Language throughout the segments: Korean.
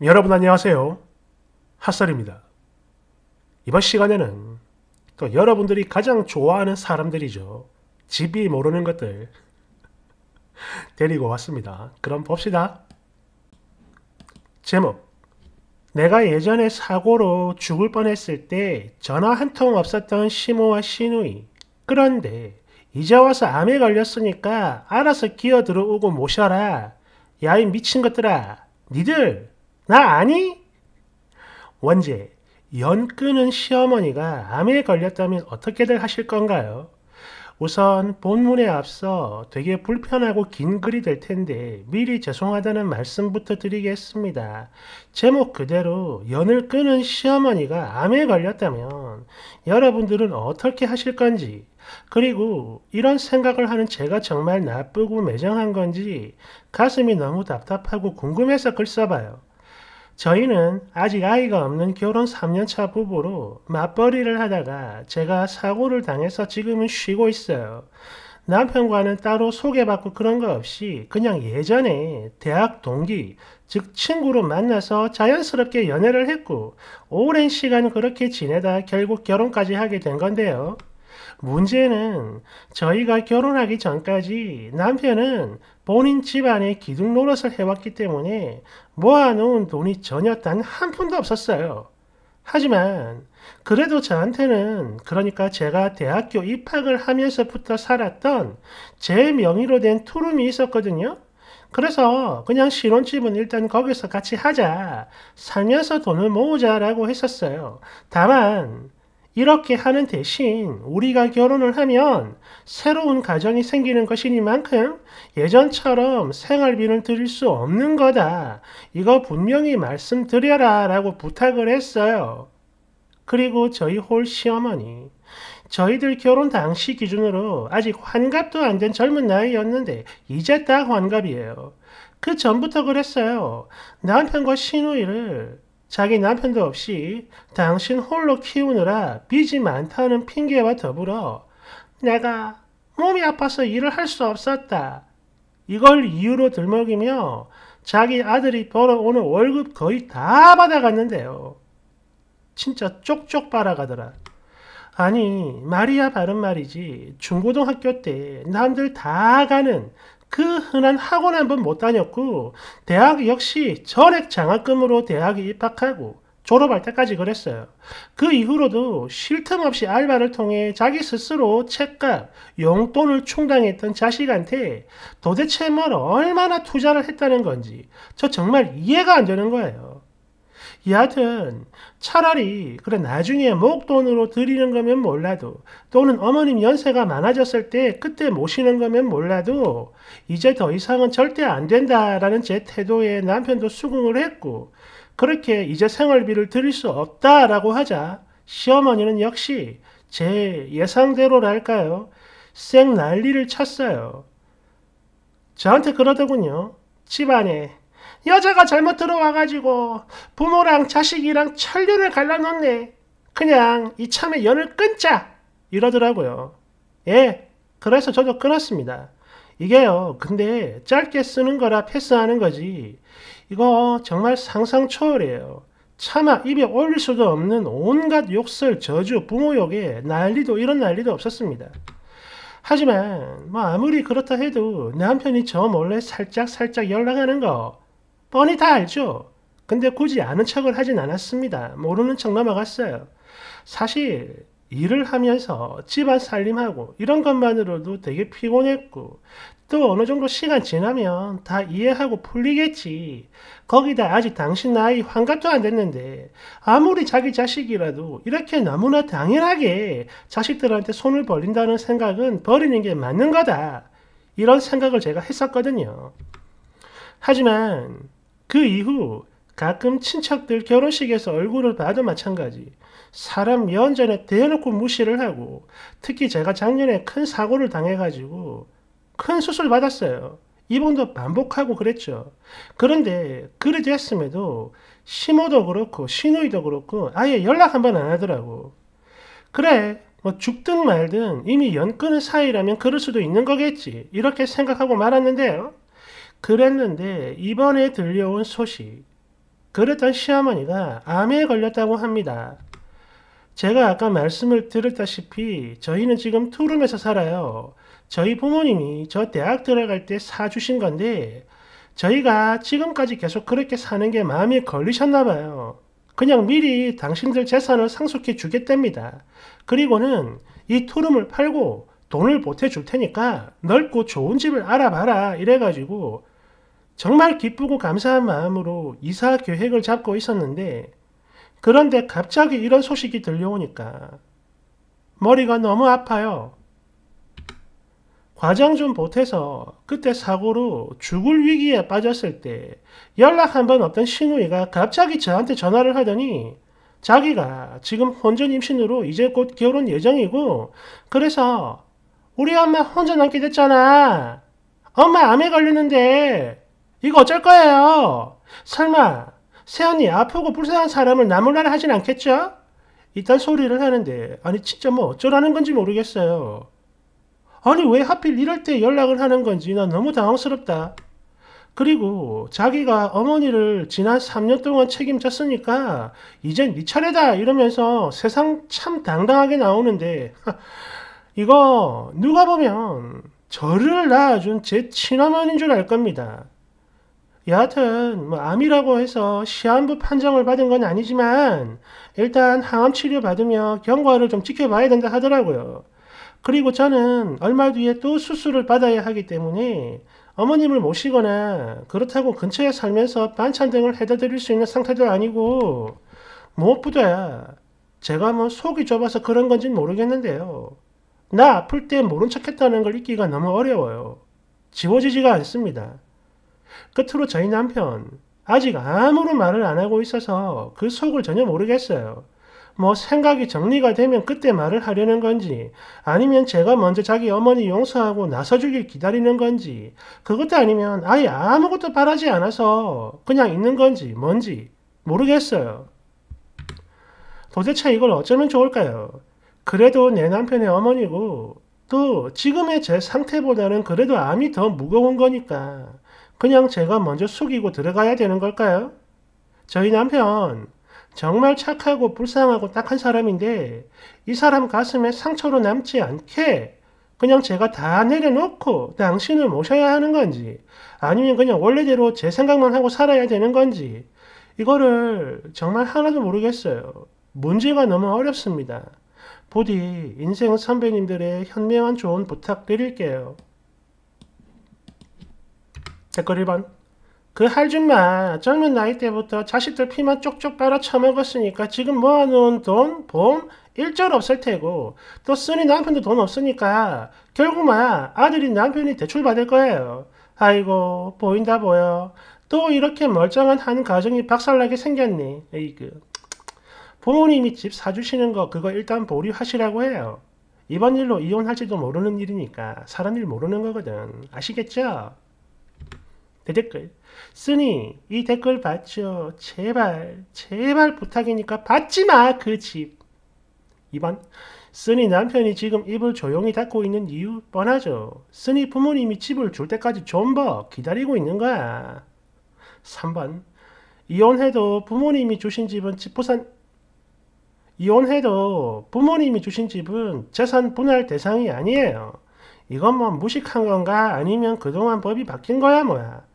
여러분 안녕하세요. 핫설입니다. 이번 시간에는 또 여러분들이 가장 좋아하는 사람들이죠. 집이 모르는 것들 데리고 왔습니다. 그럼 봅시다. 제목 내가 예전에 사고로 죽을 뻔했을 때 전화 한 통 없었던 시모와 시누이 그런데 이제 와서 암에 걸렸으니까 알아서 기어들어오고 모셔라. 야 이 미친 것들아 니들 나 아니? 원제, 연끄는 시어머니가 암에 걸렸다면 어떻게들 하실 건가요? 우선 본문에 앞서 되게 불편하고 긴 글이 될 텐데 미리 죄송하다는 말씀부터 드리겠습니다. 제목 그대로 연을 끄는 시어머니가 암에 걸렸다면 여러분들은 어떻게 하실 건지 그리고 이런 생각을 하는 제가 정말 나쁘고 매정한 건지 가슴이 너무 답답하고 궁금해서 글 써봐요. 저희는 아직 아이가 없는 결혼 3년차 부부로 맞벌이를 하다가 제가 사고를 당해서 지금은 쉬고 있어요. 남편과는 따로 소개받고 그런 거 없이 그냥 예전에 대학 동기, 즉 친구로 만나서 자연스럽게 연애를 했고 오랜 시간 그렇게 지내다 결국 결혼까지 하게 된 건데요. 문제는 저희가 결혼하기 전까지 남편은 본인 집안의 기둥 노릇을 해왔기 때문에 모아놓은 돈이 전혀 단 한 푼도 없었어요. 하지만 그래도 저한테는 그러니까 제가 대학교 입학을 하면서부터 살았던 제 명의로 된 투룸이 있었거든요. 그래서 그냥 신혼집은 일단 거기서 같이 하자. 살면서 돈을 모으자라고 했었어요. 다만 이렇게 하는 대신 우리가 결혼을 하면 새로운 가정이 생기는 것이니만큼 예전처럼 생활비는 드릴 수 없는 거다. 이거 분명히 말씀드려라 라고 부탁을 했어요. 그리고 저희 홀 시어머니. 저희들 결혼 당시 기준으로 아직 환갑도 안 된 젊은 나이였는데 이제 딱 환갑이에요. 그 전부터 그랬어요. 남편과 신우이를 자기 남편도 없이 당신 홀로 키우느라 빚이 많다는 핑계와 더불어 내가 몸이 아파서 일을 할 수 없었다. 이걸 이유로 들먹이며 자기 아들이 벌어오는 월급 거의 다 받아갔는데요. 진짜 쪽쪽 빨아가더라. 아니 말이야 바른 말이지 중고등학교 때 남들 다 가는 그 흔한 학원 한 번 못 다녔고 대학 역시 전액 장학금으로 대학에 입학하고 졸업할 때까지 그랬어요. 그 이후로도 쉴 틈 없이 알바를 통해 자기 스스로 책값, 용돈을 충당했던 자식한테 도대체 뭘 얼마나 투자를 했다는 건지 저 정말 이해가 안 되는 거예요. 여하튼 차라리 그래 나중에 목돈으로 드리는 거면 몰라도 또는 어머님 연세가 많아졌을 때 그때 모시는 거면 몰라도 이제 더 이상은 절대 안 된다라는 제 태도에 남편도 수긍을 했고 그렇게 이제 생활비를 드릴 수 없다라고 하자 시어머니는 역시 제 예상대로랄까요? 생 난리를 쳤어요. 저한테 그러더군요. 집안에 여자가 잘못 들어와가지고 부모랑 자식이랑 천륜을 갈라놓네. 그냥 이참에 연을 끊자 이러더라고요. 예, 그래서 저도 끊었습니다. 이게요, 근데 짧게 쓰는 거라 패스하는 거지. 이거 정말 상상 초월이에요. 차마 입에 올릴 수도 없는 온갖 욕설, 저주, 부모욕에 난리도 이런 난리도 없었습니다. 하지만 뭐 아무리 그렇다 해도 남편이 저 몰래 살짝살짝 연락하는 거 뻔히 다 알죠. 근데 굳이 아는 척을 하진 않았습니다. 모르는 척 넘어갔어요. 사실 일을 하면서 집안 살림하고 이런 것만으로도 되게 피곤했고 또 어느 정도 시간 지나면 다 이해하고 풀리겠지. 거기다 아직 당신 나이 환갑도 안 됐는데 아무리 자기 자식이라도 이렇게 너무나 당연하게 자식들한테 손을 벌린다는 생각은 버리는 게 맞는 거다. 이런 생각을 제가 했었거든요. 하지만 그 이후 가끔 친척들 결혼식에서 얼굴을 봐도 마찬가지. 사람 연전에 대놓고 무시를 하고 특히 제가 작년에 큰 사고를 당해가지고 큰 수술 받았어요. 입원도 반복하고 그랬죠. 그런데 그러지 했음에도 심호도 그렇고 신우이도 그렇고 아예 연락 한 번 안 하더라고. 그래 뭐 죽든 말든 이미 연끊은 사이라면 그럴 수도 있는 거겠지 이렇게 생각하고 말았는데요. 그랬는데 이번에 들려온 소식 그랬던 시어머니가 암에 걸렸다고 합니다. 제가 아까 말씀을 드렸다시피 저희는 지금 투룸에서 살아요. 저희 부모님이 저 대학 들어갈 때 사주신 건데 저희가 지금까지 계속 그렇게 사는 게 마음이 걸리셨나 봐요. 그냥 미리 당신들 재산을 상속해 주겠답니다. 그리고는 이 투룸을 팔고 돈을 보태줄 테니까 넓고 좋은 집을 알아봐라 이래가지고 정말 기쁘고 감사한 마음으로 이사 계획을 잡고 있었는데 그런데 갑자기 이런 소식이 들려오니까 머리가 너무 아파요. 과장 좀 보태서 그때 사고로 죽을 위기에 빠졌을 때 연락 한번 없던 신우이가 갑자기 저한테 전화를 하더니 자기가 지금 혼전 임신으로 이제 곧 결혼 예정이고 그래서 우리 엄마 혼자 남게 됐잖아. 엄마 암에 걸렸는데 이거 어쩔 거예요? 설마 세연이 아프고 불쌍한 사람을 나몰라라 하진 않겠죠? 이딴 소리를 하는데 아니 진짜 뭐 어쩌라는 건지 모르겠어요. 아니 왜 하필 이럴 때 연락을 하는 건지 난 너무 당황스럽다. 그리고 자기가 어머니를 지난 3년 동안 책임졌으니까 이젠 네 차례다 이러면서 세상 참 당당하게 나오는데 이거 누가 보면 저를 낳아준 제 친어머니인 줄 알 겁니다. 여하튼 뭐 암이라고 해서 시한부 판정을 받은 건 아니지만 일단 항암 치료 받으며 경과를 좀 지켜봐야 된다 하더라고요. 그리고 저는 얼마 뒤에 또 수술을 받아야 하기 때문에 어머님을 모시거나 그렇다고 근처에 살면서 반찬 등을 해다 드릴 수 있는 상태도 아니고 무엇보다 제가 뭐 속이 좁아서 그런 건지 모르겠는데요. 나 아플 때 모른 척했다는 걸 잊기가 너무 어려워요. 지워지지가 않습니다. 끝으로 저희 남편 아직 아무런 말을 안 하고 있어서 그 속을 전혀 모르겠어요. 뭐 생각이 정리가 되면 그때 말을 하려는 건지 아니면 제가 먼저 자기 어머니 용서하고 나서주길 기다리는 건지 그것도 아니면 아예 아무것도 바라지 않아서 그냥 있는 건지 뭔지 모르겠어요. 도대체 이걸 어쩌면 좋을까요? 그래도 내 남편의 어머니고 또 지금의 제 상태보다는 그래도 암이 더 무거운 거니까 그냥 제가 먼저 숙이고 들어가야 되는 걸까요? 저희 남편 정말 착하고 불쌍하고 딱한 사람인데 이 사람 가슴에 상처로 남지 않게 그냥 제가 다 내려놓고 당신을 모셔야 하는 건지 아니면 그냥 원래대로 제 생각만 하고 살아야 되는 건지 이거를 정말 하나도 모르겠어요. 문제가 너무 어렵습니다. 부디 인생 선배님들의 현명한 조언 부탁드릴게요. 댓글 1번. 그 할줌마 젊은 나이 때부터 자식들 피만 쪽쪽 빨아 처먹었으니까 지금 모아놓은 돈, 보험 일절 없을 테고 또 쓰니 남편도 돈 없으니까 결국만 아들이 남편이 대출 받을 거예요. 아이고 보인다 보여. 또 이렇게 멀쩡한 한 가정이 박살나게 생겼니. 에이그. 부모님이 집 사주시는 거 그거 일단 보류하시라고 해요. 이번 일로 이혼할지도 모르는 일이니까 사람 일 모르는 거거든. 아시겠죠? 대댓글 쓰니 이 댓글 받죠 제발 제발 부탁이니까 받지마 그집 2번 쓰니 남편이 지금 입을 조용히 닫고 있는 이유 뻔하죠 쓰니 부모님이 집을 줄 때까지 좀버 기다리고 있는 거야 3번 이혼해도 부모님이 주신 집은 집보산 이혼해도 부모님이 주신 집은 재산 분할 대상이 아니에요. 이건 뭐 무식한 건가 아니면 그동안 법이 바뀐 거야 뭐야.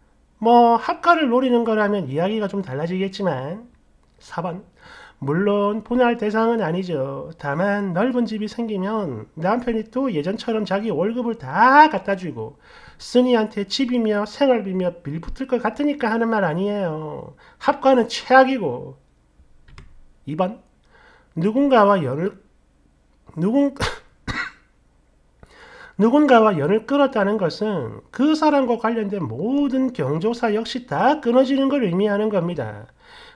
뭐 학과를 노리는 거라면 이야기가 좀 달라지겠지만 4번 물론 분할 대상은 아니죠. 다만 넓은 집이 생기면 남편이 또 예전처럼 자기 월급을 다 갖다 주고 쓰니한테 집이며 생활비며 밀붙을 것 같으니까 하는 말 아니에요. 합과는 최악이고 2번 누군가와 연을 누군 가 누군가와 연을 끊었다는 것은 그 사람과 관련된 모든 경조사 역시 다 끊어지는 걸 의미하는 겁니다.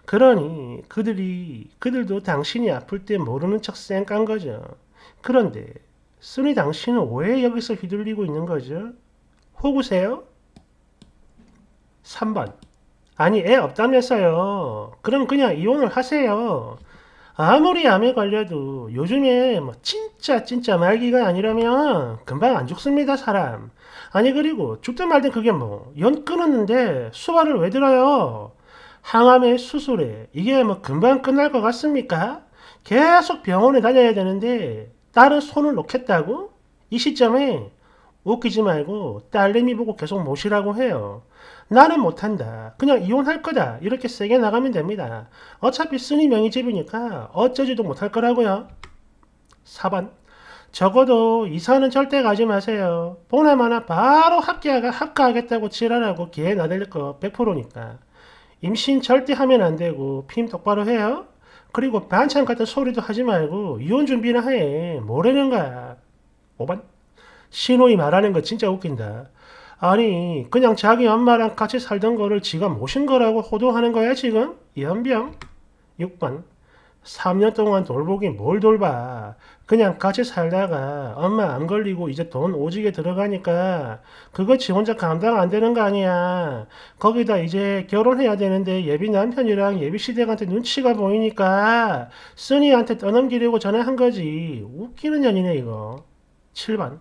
그러니 그들이 그들도 당신이 아플 때 모르는 척쌩깐 거죠. 그런데 쓰니 당신은 왜 여기서 휘둘리고 있는 거죠? 호구세요? 3번 아니 애 없다면서요. 그럼 그냥 이혼을 하세요. 아무리 암에 걸려도 요즘에 뭐 진짜 진짜 말기가 아니라면 금방 안 죽습니다 사람 아니 그리고 죽든 말든 그게 뭐 연 끊었는데 수발을 왜 들어요 항암의 수술에 이게 뭐 금방 끝날 것 같습니까 계속 병원에 다녀야 되는데 딸은 손을 놓겠다고 이 시점에 웃기지 말고 딸내미 보고 계속 모시라고 해요. 나는 못한다. 그냥 이혼할 거다. 이렇게 세게 나가면 됩니다. 어차피 쓰니 명의 집이니까 어쩌지도 못할 거라고요. 4번 적어도 이사는 절대 가지 마세요. 보나마나 바로 합계하가 합가하겠다고 지랄하고 기회 나댈 거 100%니까. 임신 절대 하면 안 되고 피임 똑바로 해요. 그리고 반찬 같은 소리도 하지 말고 이혼 준비나 해. 뭐라는 거야. 5번 신호이 말하는 거 진짜 웃긴다. 아니 그냥 자기 엄마랑 같이 살던 거를 지가 모신 거라고 호도하는 거야 지금? 연병 6번 3년 동안 돌보기 뭘 돌봐 그냥 같이 살다가 엄마 안 걸리고 이제 돈 오지게 들어가니까 그거 지 혼자 감당 안 되는 거 아니야 거기다 이제 결혼해야 되는데 예비 남편이랑 예비 시댁한테 눈치가 보이니까 쓰니한테 떠넘기려고 전화한 거지 웃기는 년이네 이거 7번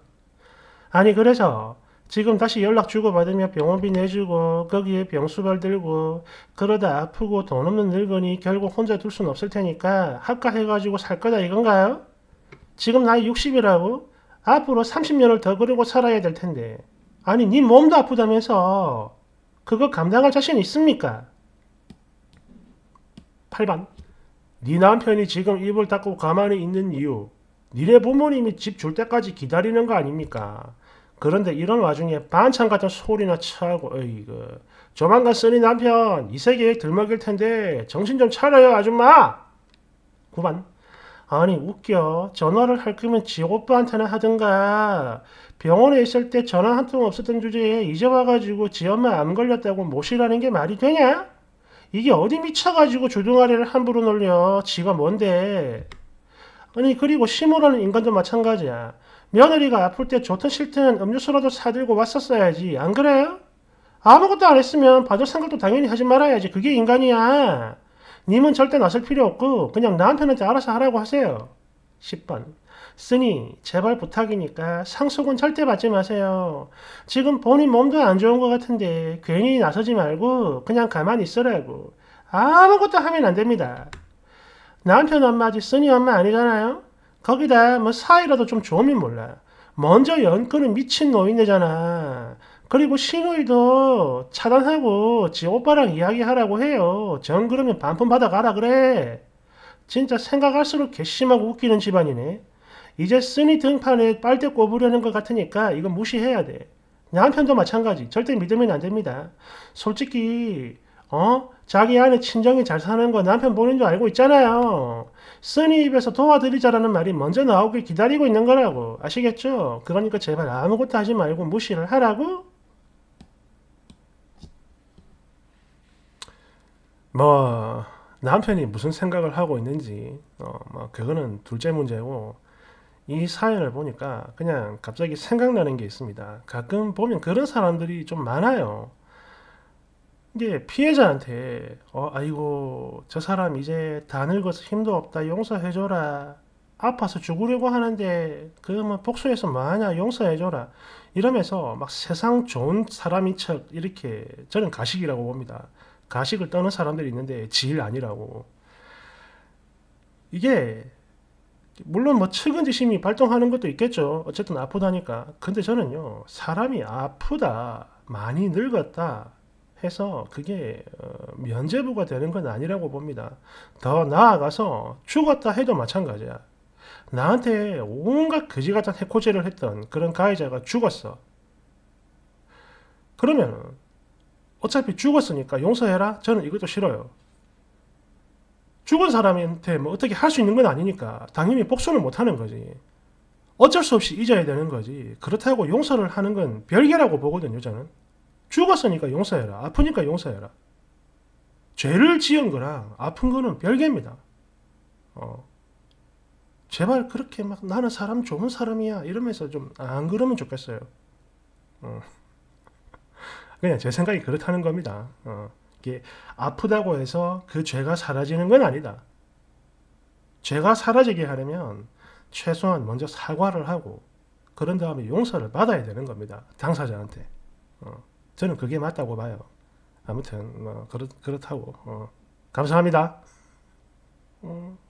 아니 그래서 지금 다시 연락 주고받으며 병원비 내주고 거기에 병수발 들고 그러다 아프고 돈 없는 늙은이 결국 혼자 둘 수는 없을 테니까 합가해가지고 살 거다 이건가요? 지금 나이 60이라고? 앞으로 30년을 더그러고 살아야 될 텐데 아니 네 몸도 아프다면서 그거 감당할 자신 있습니까? 8번 네 남편이 지금 입을 닫고 가만히 있는 이유 니네 부모님이 집 줄 때까지 기다리는 거 아닙니까? 그런데 이런 와중에 반찬 같은 소리나 차고 어이그 조만간 쓰니 남편 이 세계에 들먹일 텐데 정신 좀 차려요 아줌마 9반 아니 웃겨 전화를 할 거면 지 오빠한테나 하든가 병원에 있을 때 전화 한 통 없었던 주제에 이제 와가지고 지 엄마 암 걸렸다고 모시라는 게 말이 되냐? 이게 어디 미쳐가지고 조둥아리를 함부로 놀려 지가 뭔데 아니 그리고 시무라는 인간도 마찬가지야. 며느리가 아플 때 좋든 싫든 음료수라도 사들고 왔었어야지. 안 그래요? 아무것도 안 했으면 받을 생각도 당연히 하지 말아야지. 그게 인간이야. 님은 절대 나설 필요 없고 그냥 나한테는 알아서 하라고 하세요. 10번. 쓰니 제발 부탁이니까 상속은 절대 받지 마세요. 지금 본인 몸도 안 좋은 것 같은데 괜히 나서지 말고 그냥 가만히 있으라고. 아무것도 하면 안 됩니다. 나한테는 엄마지 쓰니 엄마 아니잖아요. 거기다 뭐 사이라도 좀 좋으면 몰라. 먼저 연근은 미친 노인네잖아. 그리고 시누이도 차단하고 지 오빠랑 이야기하라고 해요. 전 그러면 반품 받아가라 그래. 진짜 생각할수록 괘씸하고 웃기는 집안이네. 이제 쓰니 등판에 빨대 꼽으려는 것 같으니까 이건 무시해야 돼. 남편도 마찬가지. 절대 믿으면 안 됩니다. 솔직히 어? 자기 아내 친정이 잘 사는 거 남편 보는 줄 알고 있잖아요. 쓰니 입에서 도와드리자라는 말이 먼저 나오길 기다리고 있는 거라고. 아시겠죠? 그러니까 제발 아무것도 하지 말고 무시를 하라고? 뭐, 남편이 무슨 생각을 하고 있는지, 어, 뭐, 그거는 둘째 문제고, 이 사연을 보니까 그냥 갑자기 생각나는 게 있습니다. 가끔 보면 그런 사람들이 좀 많아요. 이게 피해자한테 어 아이고 저 사람 이제 다 늙어서 힘도 없다 용서해줘라 아파서 죽으려고 하는데 그러면 복수해서 마냐 용서해줘라 이러면서 막 세상 좋은 사람인 척 이렇게 저는 가식이라고 봅니다 가식을 떠는 사람들이 있는데 지질 아니라고 이게 물론 뭐 측은지심이 발동하는 것도 있겠죠 어쨌든 아프다니까 근데 저는요 사람이 아프다 많이 늙었다 해서 그게 어, 면제부가 되는 건 아니라고 봅니다. 더 나아가서 죽었다 해도 마찬가지야. 나한테 온갖 거지같은 해코지를 했던 그런 가해자가 죽었어. 그러면 어차피 죽었으니까 용서해라? 저는 이것도 싫어요. 죽은 사람한테 뭐 어떻게 할 수 있는 건 아니니까 당연히 복수는 못하는 거지. 어쩔 수 없이 잊어야 되는 거지. 그렇다고 용서를 하는 건 별개라고 보거든요, 저는. 죽었으니까 용서해라. 아프니까 용서해라. 죄를 지은 거랑 아픈 거는 별개입니다. 어. 제발 그렇게 막 나는 사람 좋은 사람이야 이러면서 좀 안 그러면 좋겠어요. 어. 그냥 제 생각이 그렇다는 겁니다. 어. 이게 아프다고 해서 그 죄가 사라지는 건 아니다. 죄가 사라지게 하려면 최소한 먼저 사과를 하고 그런 다음에 용서를 받아야 되는 겁니다. 당사자한테. 어. 저는 그게 맞다고 봐요. 아무튼 뭐 그렇, 그렇다고 어. 감사합니다. 어.